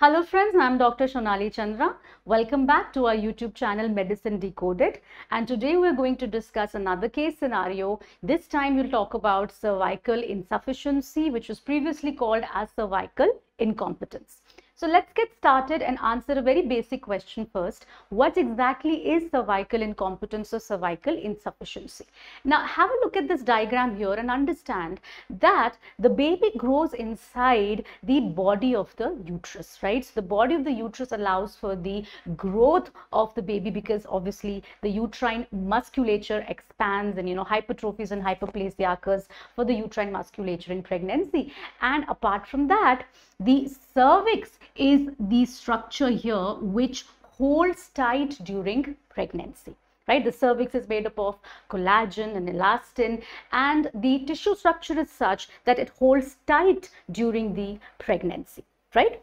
Hello friends, I am Dr. Shonali Chandra. Welcome back to our YouTube channel Medicine Decoded and today we are going to discuss another case scenario. This time we'll talk about cervical insufficiency which was previously called as cervical incompetence. So let's get started and answer a very basic question first. What exactly is cervical incompetence or cervical insufficiency? Now have a look at this diagram here and understand that the baby grows inside the body of the uterus, right? So the body of the uterus allows for the growth of the baby because obviously the uterine musculature expands and you know hypertrophies and hyperplasia occurs for the uterine musculature in pregnancy. And apart from that, the cervix is the structure here which holds tight during pregnancy. Right? The cervix is made up of collagen and elastin and the tissue structure is such that it holds tight during the pregnancy, right?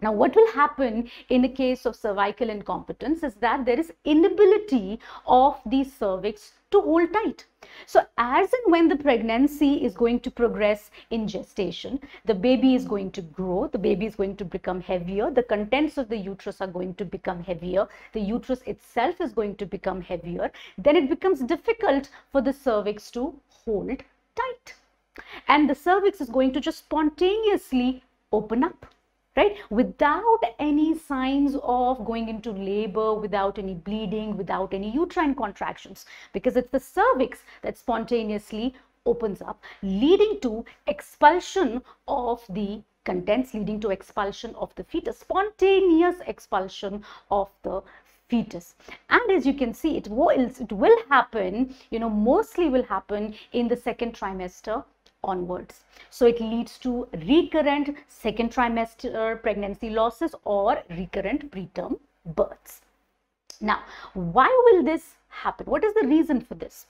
Now, what will happen in the case of cervical incompetence is that there is inability of the cervix to hold tight. So, as and when the pregnancy is going to progress in gestation, the baby is going to grow, the baby is going to become heavier, the contents of the uterus are going to become heavier, the uterus itself is going to become heavier, then it becomes difficult for the cervix to hold tight. And the cervix is going to just spontaneously open up right? Without any signs of going into labor, without any bleeding, without any uterine contractions, because it's the cervix that spontaneously opens up, leading to expulsion of the contents, leading to expulsion of the fetus, spontaneous expulsion of the fetus and as you can see it will it will happen you know mostly will happen in the second trimester onwards. So it leads to recurrent second trimester pregnancy losses or recurrent preterm births. Now, why will this happen? What is the reason for this?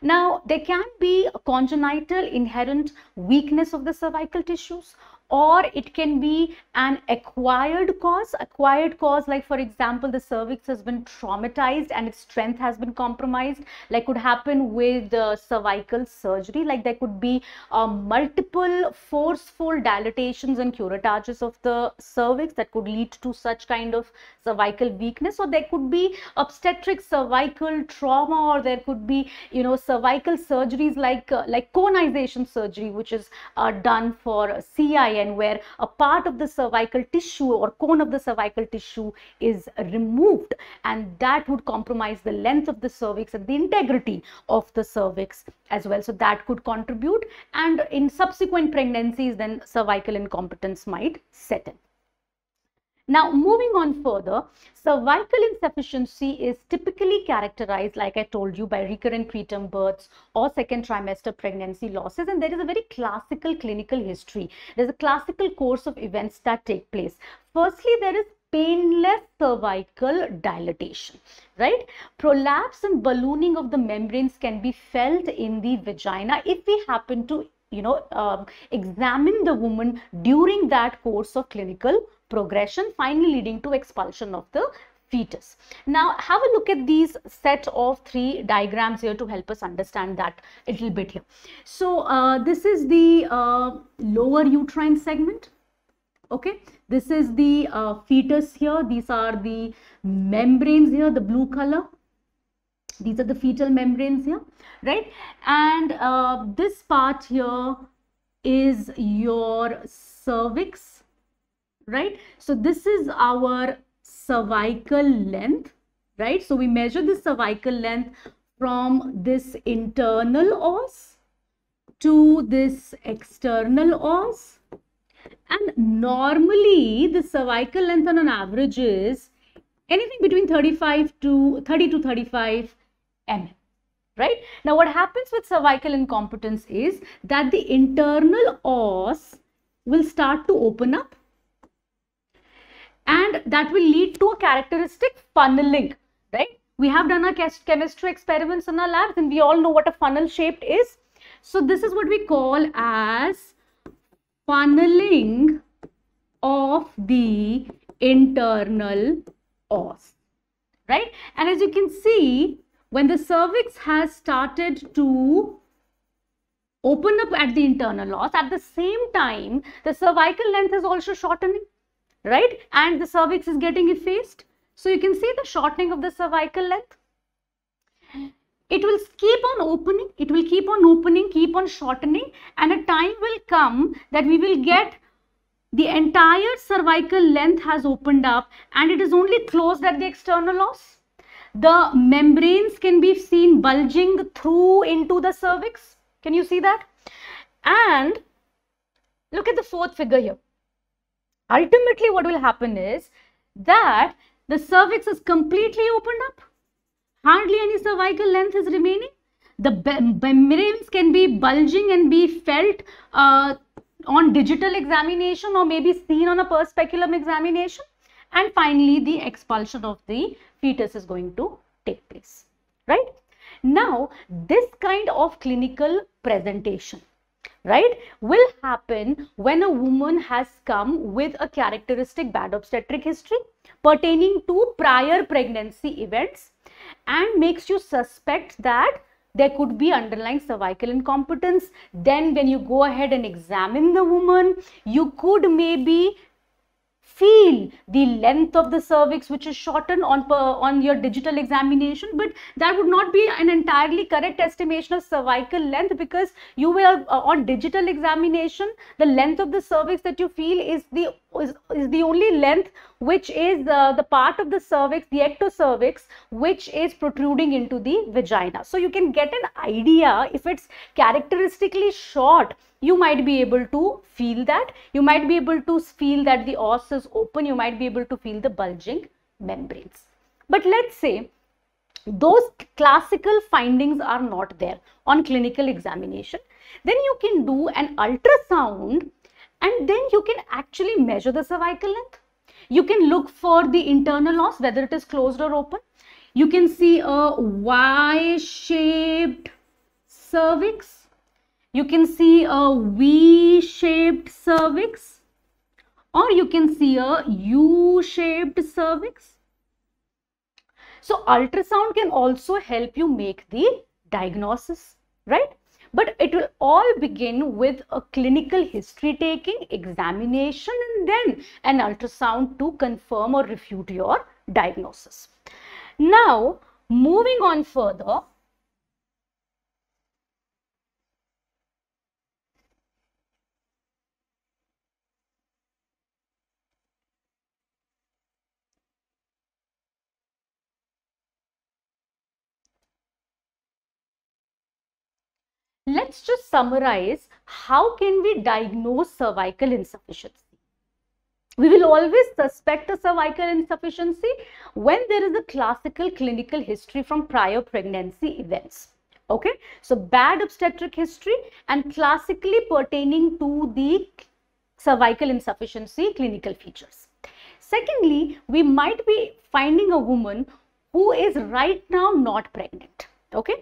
Now, there can be a congenital inherent weakness of the cervical tissues or it can be an acquired cause acquired cause like for example the cervix has been traumatized and its strength has been compromised like could happen with cervical surgery like there could be uh, multiple forceful dilatations and curatages of the cervix that could lead to such kind of cervical weakness or there could be obstetric cervical trauma or there could be you know cervical surgeries like uh, like conization surgery which is uh, done for CIS again where a part of the cervical tissue or cone of the cervical tissue is removed and that would compromise the length of the cervix and the integrity of the cervix as well. So that could contribute and in subsequent pregnancies then cervical incompetence might set in. Now, moving on further, cervical insufficiency is typically characterized, like I told you, by recurrent preterm births or second trimester pregnancy losses. And there is a very classical clinical history. There's a classical course of events that take place. Firstly, there is painless cervical dilatation, right? Prolapse and ballooning of the membranes can be felt in the vagina if we happen to, you know, uh, examine the woman during that course of clinical progression, finally leading to expulsion of the fetus. Now have a look at these set of three diagrams here to help us understand that a little bit here. So uh, this is the uh, lower uterine segment. Okay, this is the uh, fetus here. These are the membranes here, the blue color. These are the fetal membranes here, right? And uh, this part here is your cervix right? So this is our cervical length, right? So we measure the cervical length from this internal os to this external os. And normally the cervical length on an average is anything between 35 to 30 to 35 mm right now what happens with cervical incompetence is that the internal os will start to open up and that will lead to a characteristic funneling, right? We have done our chemistry experiments in our labs and we all know what a funnel shaped is. So this is what we call as funneling of the internal os, right? And as you can see, when the cervix has started to open up at the internal os, at the same time, the cervical length is also shortening right? And the cervix is getting effaced. So you can see the shortening of the cervical length. It will keep on opening, it will keep on opening, keep on shortening and a time will come that we will get the entire cervical length has opened up and it is only closed at the external os. The membranes can be seen bulging through into the cervix. Can you see that? And look at the fourth figure here ultimately what will happen is that the cervix is completely opened up. Hardly any cervical length is remaining. The membranes can be bulging and be felt uh, on digital examination or maybe seen on a per speculum examination. And finally, the expulsion of the fetus is going to take place, right? Now, this kind of clinical presentation right, will happen when a woman has come with a characteristic bad obstetric history pertaining to prior pregnancy events and makes you suspect that there could be underlying cervical incompetence. Then when you go ahead and examine the woman, you could maybe feel the length of the cervix which is shortened on per, on your digital examination but that would not be an entirely correct estimation of cervical length because you will uh, on digital examination the length of the cervix that you feel is the is, is the only length which is uh, the part of the cervix the ectocervix which is protruding into the vagina so you can get an idea if it's characteristically short you might be able to feel that. You might be able to feel that the os is open. You might be able to feel the bulging membranes. But let's say those classical findings are not there on clinical examination. Then you can do an ultrasound and then you can actually measure the cervical length. You can look for the internal os, whether it is closed or open. You can see a Y-shaped cervix you can see a V-shaped cervix or you can see a U-shaped cervix. So ultrasound can also help you make the diagnosis, right? But it will all begin with a clinical history taking, examination and then an ultrasound to confirm or refute your diagnosis. Now, moving on further, let's just summarize how can we diagnose cervical insufficiency. We will always suspect a cervical insufficiency when there is a classical clinical history from prior pregnancy events. Okay, so bad obstetric history and classically pertaining to the cervical insufficiency clinical features. Secondly, we might be finding a woman who is right now not pregnant okay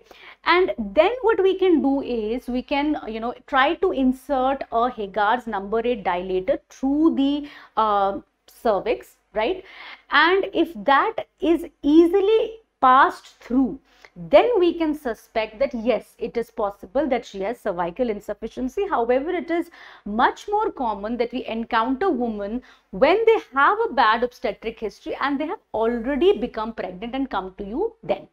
and then what we can do is we can you know try to insert a Hagar's number 8 dilator through the uh, cervix right and if that is easily passed through then we can suspect that yes it is possible that she has cervical insufficiency however it is much more common that we encounter women when they have a bad obstetric history and they have already become pregnant and come to you then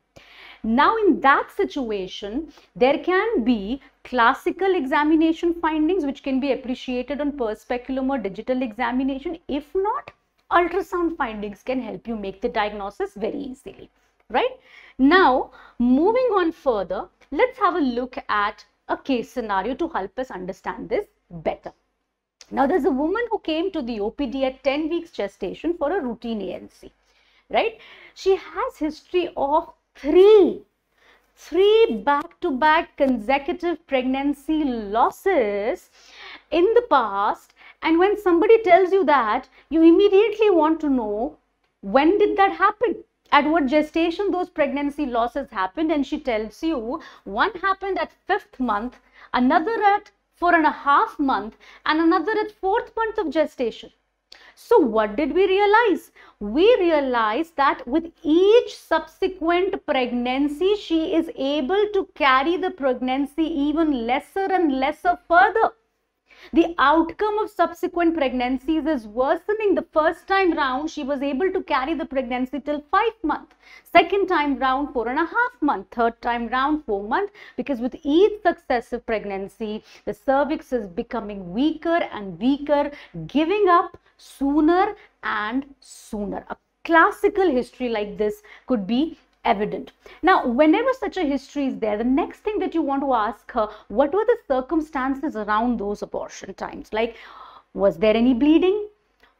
now in that situation, there can be classical examination findings which can be appreciated on per speculum or digital examination. If not, ultrasound findings can help you make the diagnosis very easily, right? Now, moving on further, let's have a look at a case scenario to help us understand this better. Now, there's a woman who came to the OPD at 10 weeks gestation for a routine ANC, right? She has history of three three back to back consecutive pregnancy losses in the past and when somebody tells you that you immediately want to know when did that happen at what gestation those pregnancy losses happened and she tells you one happened at fifth month another at four and a half month and another at fourth month of gestation so what did we realize? We realized that with each subsequent pregnancy, she is able to carry the pregnancy even lesser and lesser further. The outcome of subsequent pregnancies is worsening. The first time round, she was able to carry the pregnancy till five months. Second time round, four and a half month. Third time round, four month. Because with each successive pregnancy, the cervix is becoming weaker and weaker, giving up sooner and sooner. A classical history like this could be evident. Now, whenever such a history is there, the next thing that you want to ask her, what were the circumstances around those abortion times? Like, was there any bleeding?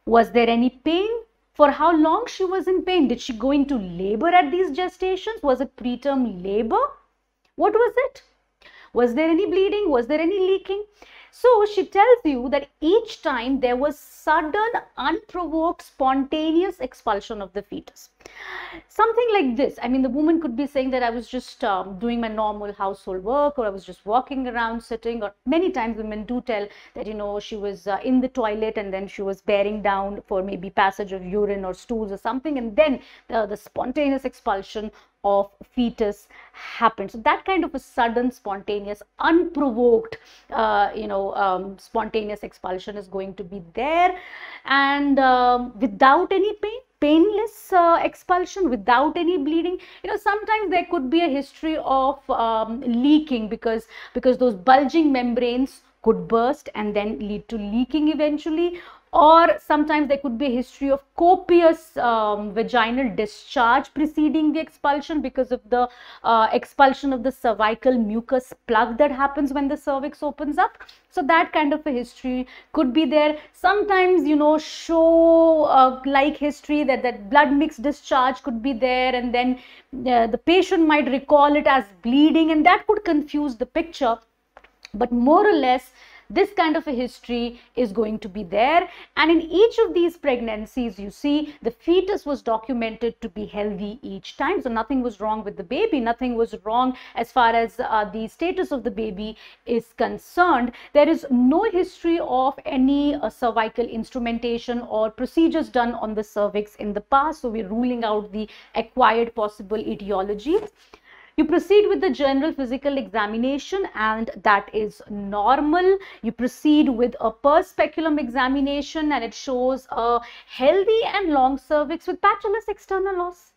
Was there any pain? For how long she was in pain? Did she go into labor at these gestations? Was it preterm labor? What was it? Was there any bleeding? Was there any leaking? So she tells you that each time there was sudden, unprovoked, spontaneous expulsion of the fetus. Something like this. I mean, the woman could be saying that I was just um, doing my normal household work or I was just walking around sitting or many times women do tell that, you know, she was uh, in the toilet and then she was bearing down for maybe passage of urine or stools or something. And then the spontaneous expulsion of fetus happened. So that kind of a sudden, spontaneous, unprovoked, uh, you know, um, spontaneous expulsion is going to be there and um, without any pain painless uh, expulsion without any bleeding you know sometimes there could be a history of um, leaking because because those bulging membranes could burst and then lead to leaking eventually or sometimes there could be a history of copious um, vaginal discharge preceding the expulsion because of the uh, expulsion of the cervical mucus plug that happens when the cervix opens up. So that kind of a history could be there. Sometimes, you know, show uh, like history that that blood mix discharge could be there and then uh, the patient might recall it as bleeding and that could confuse the picture. But more or less, this kind of a history is going to be there and in each of these pregnancies you see the fetus was documented to be healthy each time so nothing was wrong with the baby nothing was wrong as far as uh, the status of the baby is concerned there is no history of any uh, cervical instrumentation or procedures done on the cervix in the past so we're ruling out the acquired possible etiologies you proceed with the general physical examination and that is normal. You proceed with a per speculum examination and it shows a healthy and long cervix with patulous external loss.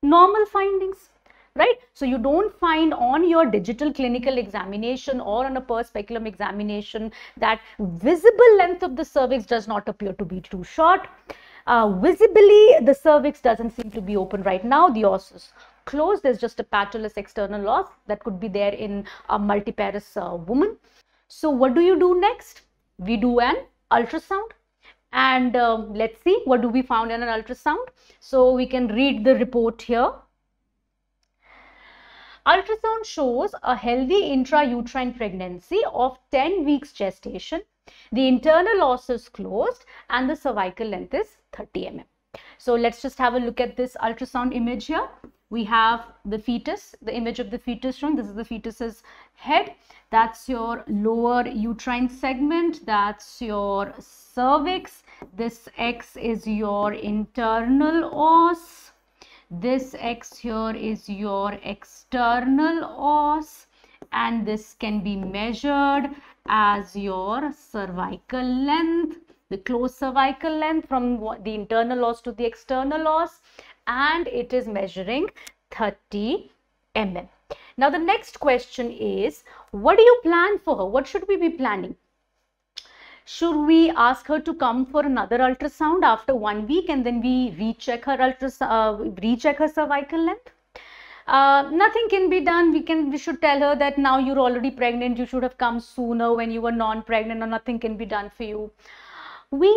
Normal findings right? So you don't find on your digital clinical examination or on a per speculum examination that visible length of the cervix does not appear to be too short. Uh, visibly, the cervix doesn't seem to be open right now. The os closed. There's just a patulous external loss that could be there in a multiparous uh, woman. So what do you do next? We do an ultrasound and um, let's see what do we found in an ultrasound. So we can read the report here. Ultrasound shows a healthy intrauterine pregnancy of 10 weeks gestation. The internal loss is closed and the cervical length is 30 mm. So let's just have a look at this ultrasound image here we have the fetus, the image of the fetus shown. This is the fetus's head. That's your lower uterine segment. That's your cervix. This X is your internal os. This X here is your external os. And this can be measured as your cervical length the close cervical length from the internal os to the external os and it is measuring 30 mm. Now the next question is, what do you plan for her? What should we be planning? Should we ask her to come for another ultrasound after one week and then we recheck her ultrasound, uh, recheck her cervical length? Uh, nothing can be done. We can we should tell her that now you're already pregnant. You should have come sooner when you were non-pregnant, or nothing can be done for you. We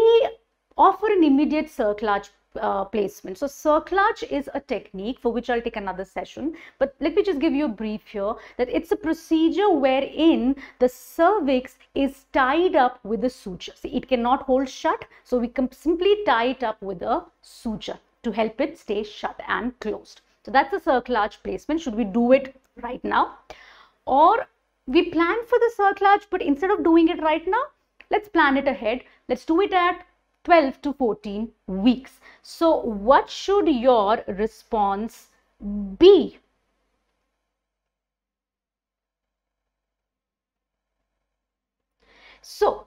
offer an immediate cerclage uh, placement. So circlage is a technique for which I'll take another session. But let me just give you a brief here that it's a procedure wherein the cervix is tied up with a suture. See, it cannot hold shut. So we can simply tie it up with a suture to help it stay shut and closed. So that's a circlage placement. Should we do it right now? Or we plan for the circlage, but instead of doing it right now, let's plan it ahead. Let's do it at 12 to 14 weeks. So what should your response be? So,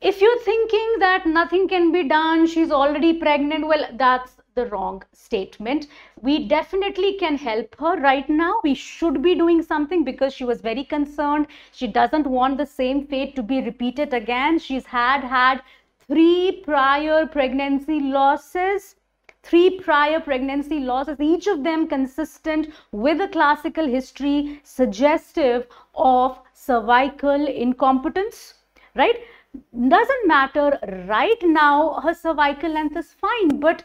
if you're thinking that nothing can be done, she's already pregnant, well, that's the wrong statement. We definitely can help her right now. We should be doing something because she was very concerned. She doesn't want the same fate to be repeated again. She's had had three prior pregnancy losses three prior pregnancy losses, each of them consistent with a classical history suggestive of cervical incompetence, right? Doesn't matter right now, her cervical length is fine, but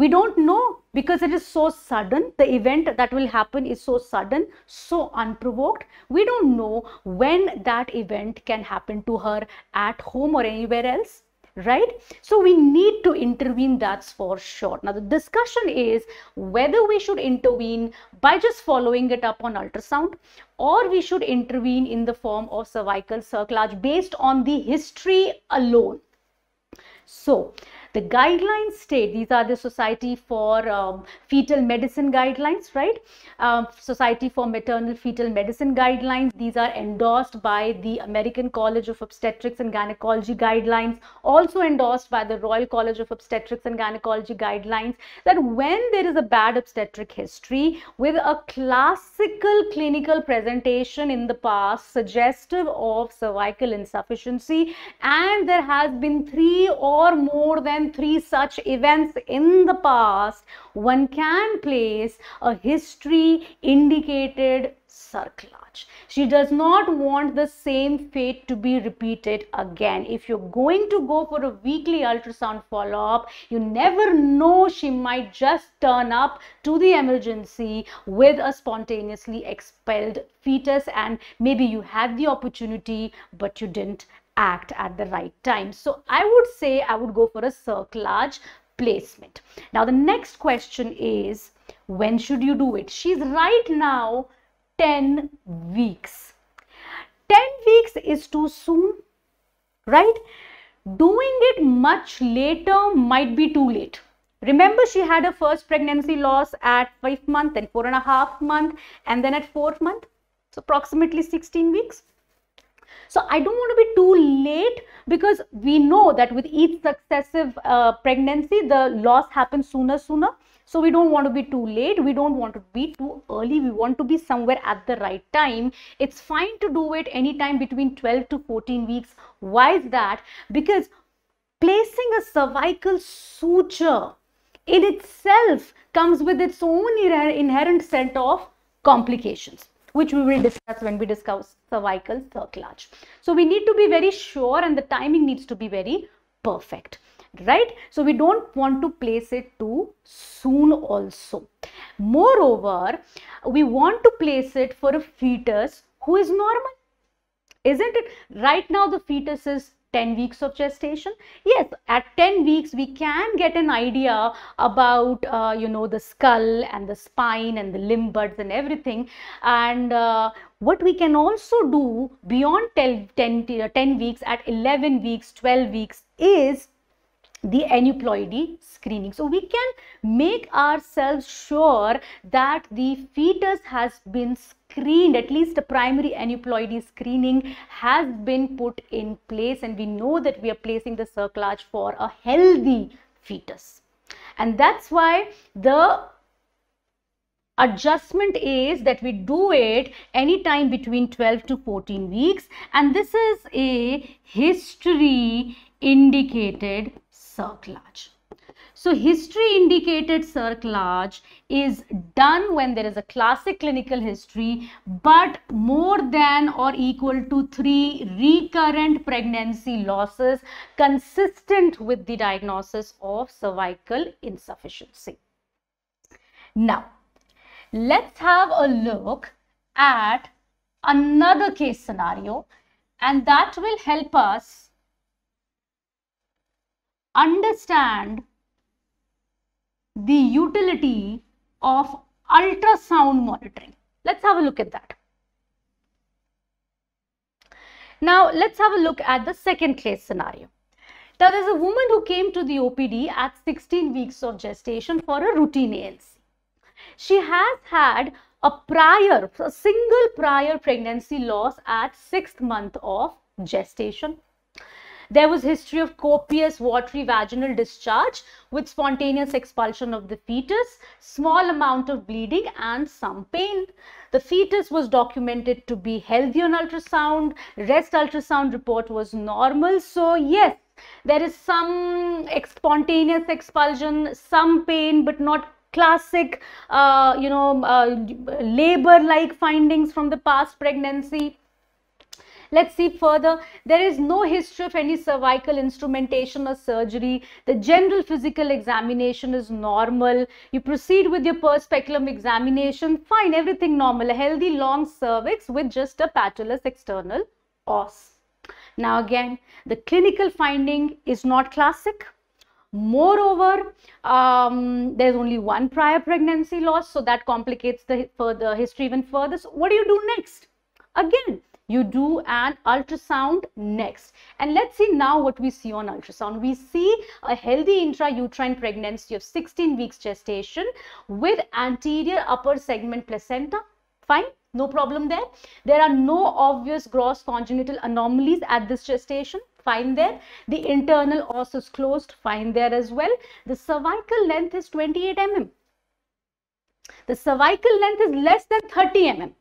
we don't know because it is so sudden the event that will happen is so sudden so unprovoked we don't know when that event can happen to her at home or anywhere else right so we need to intervene that's for sure now the discussion is whether we should intervene by just following it up on ultrasound or we should intervene in the form of cervical cerclage based on the history alone so the guidelines state, these are the Society for um, Fetal Medicine guidelines, right? Um, Society for Maternal Fetal Medicine guidelines. These are endorsed by the American College of Obstetrics and Gynecology guidelines, also endorsed by the Royal College of Obstetrics and Gynecology guidelines that when there is a bad obstetric history with a classical clinical presentation in the past suggestive of cervical insufficiency and there has been three or more than three such events in the past, one can place a history indicated sarklaj. She does not want the same fate to be repeated again. If you're going to go for a weekly ultrasound follow-up, you never know she might just turn up to the emergency with a spontaneously expelled fetus and maybe you had the opportunity but you didn't act at the right time. So I would say I would go for a circlage placement. Now the next question is when should you do it? She's right now 10 weeks. 10 weeks is too soon, right? Doing it much later might be too late. Remember, she had her first pregnancy loss at 5 month, and 4 and a half month, and then at 4 month. So approximately 16 weeks. So I don't want to be too late because we know that with each successive uh, pregnancy, the loss happens sooner, sooner. So we don't want to be too late. We don't want to be too early. We want to be somewhere at the right time. It's fine to do it anytime between 12 to 14 weeks. Why is that? Because placing a cervical suture in itself comes with its own inherent set of complications which we will discuss when we discuss cervical cerclage. So we need to be very sure and the timing needs to be very perfect right so we don't want to place it too soon also moreover we want to place it for a fetus who is normal isn't it right now the fetus is 10 weeks of gestation yes at 10 weeks we can get an idea about uh, you know the skull and the spine and the limb buds and everything and uh, what we can also do beyond 10, 10, uh, 10 weeks at 11 weeks 12 weeks is the aneuploidy screening. So we can make ourselves sure that the fetus has been screened, at least the primary aneuploidy screening has been put in place and we know that we are placing the cerclage for a healthy fetus. And that's why the adjustment is that we do it anytime between 12 to 14 weeks and this is a history indicated cerclage. So history indicated cerclage is done when there is a classic clinical history but more than or equal to 3 recurrent pregnancy losses consistent with the diagnosis of cervical insufficiency. Now let's have a look at another case scenario and that will help us understand the utility of ultrasound monitoring. Let's have a look at that. Now, let's have a look at the second case scenario. Now, there's a woman who came to the OPD at 16 weeks of gestation for a routine ANC. She has had a prior, a single prior pregnancy loss at 6th month of gestation there was history of copious watery vaginal discharge with spontaneous expulsion of the fetus, small amount of bleeding and some pain. The fetus was documented to be healthy on ultrasound. Rest ultrasound report was normal. So yes, there is some spontaneous expulsion, some pain, but not classic, uh, you know, uh, labor-like findings from the past pregnancy. Let's see further. There is no history of any cervical instrumentation or surgery. The general physical examination is normal. You proceed with your per speculum examination. Fine, everything normal. A healthy long cervix with just a patulous external os. Now again, the clinical finding is not classic. Moreover, um, there's only one prior pregnancy loss, so that complicates the further history even further. So what do you do next? Again, you do an ultrasound next. And let's see now what we see on ultrasound. We see a healthy intrauterine pregnancy of 16 weeks gestation with anterior upper segment placenta. Fine, no problem there. There are no obvious gross congenital anomalies at this gestation fine there. The internal os is closed, fine there as well. The cervical length is 28 mm. The cervical length is less than 30 mm.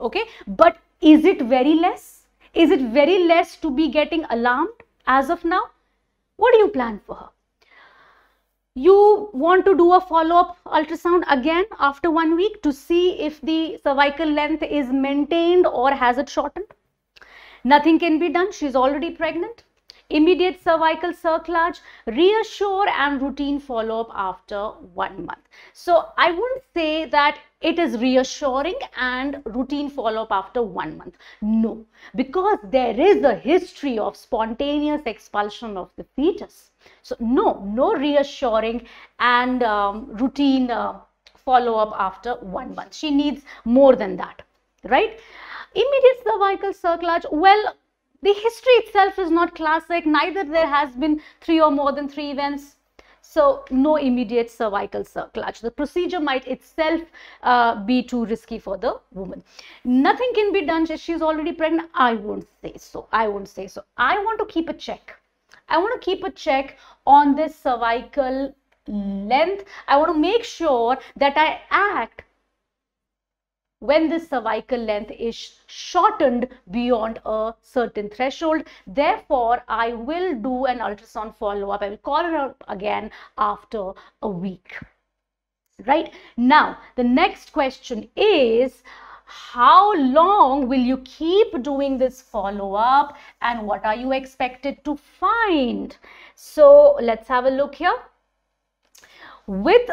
Okay, but is it very less? Is it very less to be getting alarmed as of now? What do you plan for her? You want to do a follow-up ultrasound again after one week to see if the cervical length is maintained or has it shortened. Nothing can be done. She's already pregnant immediate cervical circlage, reassure and routine follow-up after one month. So I wouldn't say that it is reassuring and routine follow-up after one month. No, because there is a history of spontaneous expulsion of the fetus. So no, no reassuring and um, routine uh, follow-up after one month. She needs more than that, right? Immediate cervical circlage, well, the history itself is not classic, neither there has been three or more than three events. So no immediate cervical clutch. The procedure might itself uh, be too risky for the woman. Nothing can be done if she's already pregnant. I won't say so. I won't say so. I want to keep a check. I want to keep a check on this cervical length. I want to make sure that I act when this cervical length is shortened beyond a certain threshold. Therefore, I will do an ultrasound follow-up. I will call her up again after a week. Right? Now, the next question is, how long will you keep doing this follow-up and what are you expected to find? So, let's have a look here. With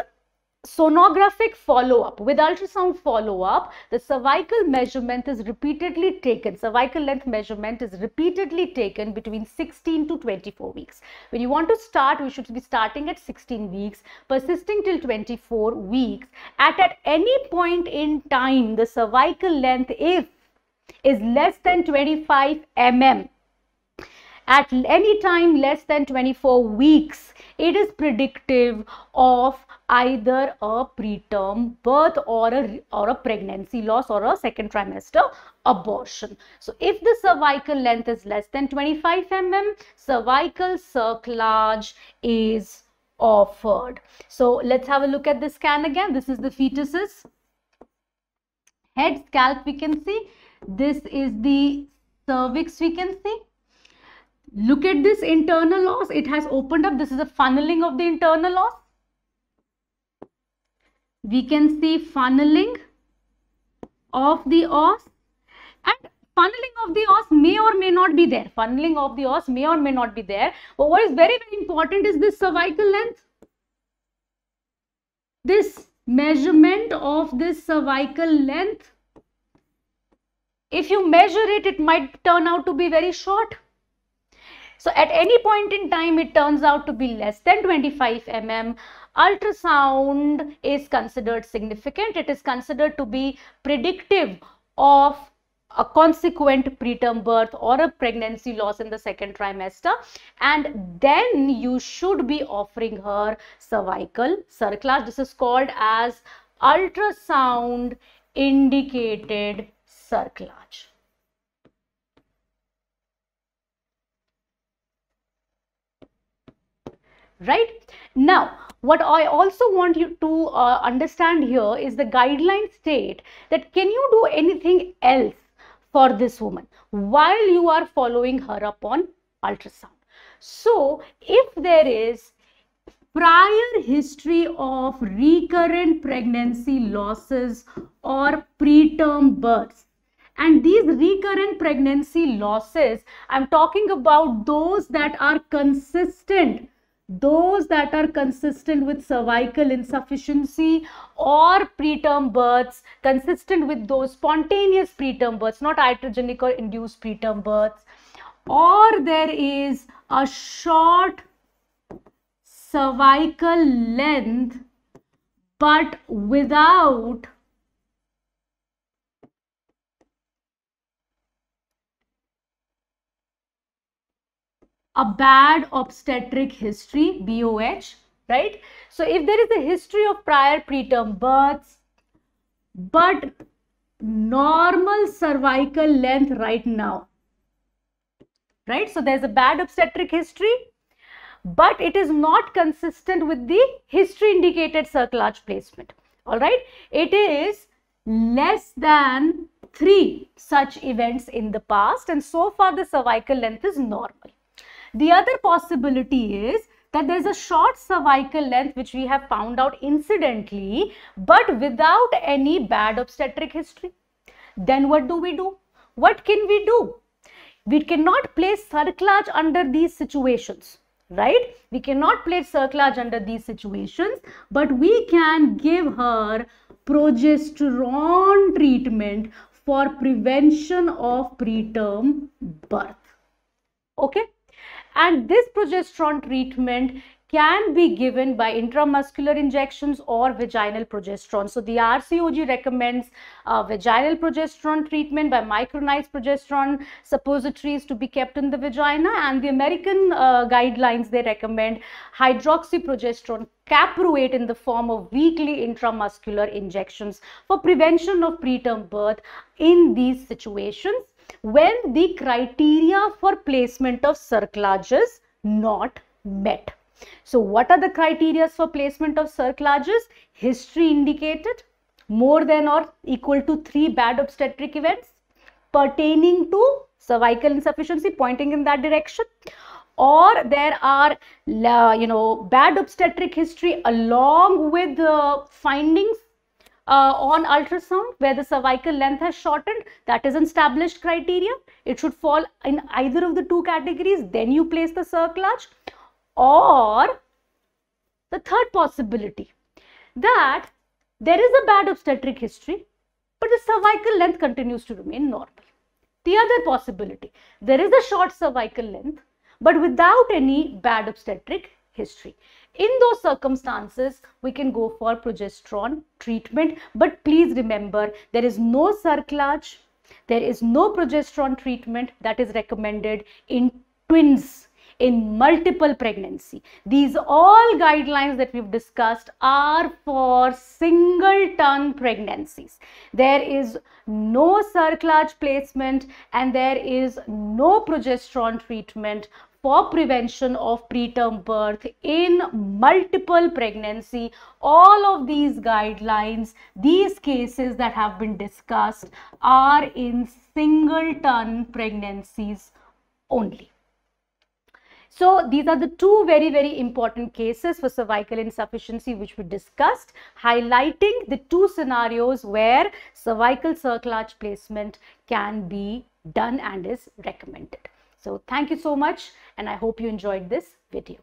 sonographic follow-up with ultrasound follow-up the cervical measurement is repeatedly taken cervical length measurement is repeatedly taken between 16 to 24 weeks when you want to start we should be starting at 16 weeks persisting till 24 weeks at at any point in time the cervical length if is less than 25 mm at any time less than 24 weeks it is predictive of either a preterm birth or a, or a pregnancy loss or a second trimester abortion. So if the cervical length is less than 25 mm, cervical cerclage is offered. So let's have a look at the scan again. This is the fetuses. Head, scalp we can see. This is the cervix we can see look at this internal loss it has opened up this is a funneling of the internal loss we can see funneling of the os and funneling of the os may or may not be there funneling of the os may or may not be there but what is very very important is this cervical length this measurement of this cervical length if you measure it it might turn out to be very short so at any point in time it turns out to be less than 25 mm ultrasound is considered significant. It is considered to be predictive of a consequent preterm birth or a pregnancy loss in the second trimester and then you should be offering her cervical surclass. This is called as ultrasound indicated cerclage. right now what i also want you to uh, understand here is the guideline state that can you do anything else for this woman while you are following her up on ultrasound so if there is prior history of recurrent pregnancy losses or preterm births and these recurrent pregnancy losses i'm talking about those that are consistent those that are consistent with cervical insufficiency or preterm births, consistent with those spontaneous preterm births, not iatrogenic or induced preterm births, or there is a short cervical length but without a bad obstetric history, BOH, right? So if there is a history of prior preterm births, but normal cervical length right now, right? So there's a bad obstetric history, but it is not consistent with the history indicated circle arch placement, all right? It is less than three such events in the past and so far the cervical length is normal. The other possibility is that there's a short cervical length which we have found out incidentally but without any bad obstetric history. Then what do we do? What can we do? We cannot place cerclage under these situations right we cannot place cerclage under these situations but we can give her progesterone treatment for prevention of preterm birth okay and this progesterone treatment can be given by intramuscular injections or vaginal progesterone. So the RCOG recommends uh, vaginal progesterone treatment by micronized progesterone suppositories to be kept in the vagina and the American uh, guidelines they recommend hydroxyprogesterone caproate in the form of weekly intramuscular injections for prevention of preterm birth in these situations when the criteria for placement of cerclages not met. So what are the criteria for placement of cerclages? History indicated more than or equal to 3 bad obstetric events pertaining to cervical insufficiency pointing in that direction or there are uh, you know bad obstetric history along with uh, findings uh, on ultrasound where the cervical length has shortened that is an established criteria it should fall in either of the two categories then you place the cerclage, or the third possibility that there is a bad obstetric history but the cervical length continues to remain normal the other possibility there is a short cervical length but without any bad obstetric history in those circumstances, we can go for progesterone treatment. But please remember, there is no circlage, there is no progesterone treatment that is recommended in twins in multiple pregnancy. These all guidelines that we've discussed are for singleton pregnancies. There is no cerclage placement and there is no progesterone treatment for prevention of preterm birth in multiple pregnancy. All of these guidelines, these cases that have been discussed are in singleton pregnancies only. So these are the two very, very important cases for cervical insufficiency which we discussed, highlighting the two scenarios where cervical circlage placement can be done and is recommended. So thank you so much and I hope you enjoyed this video.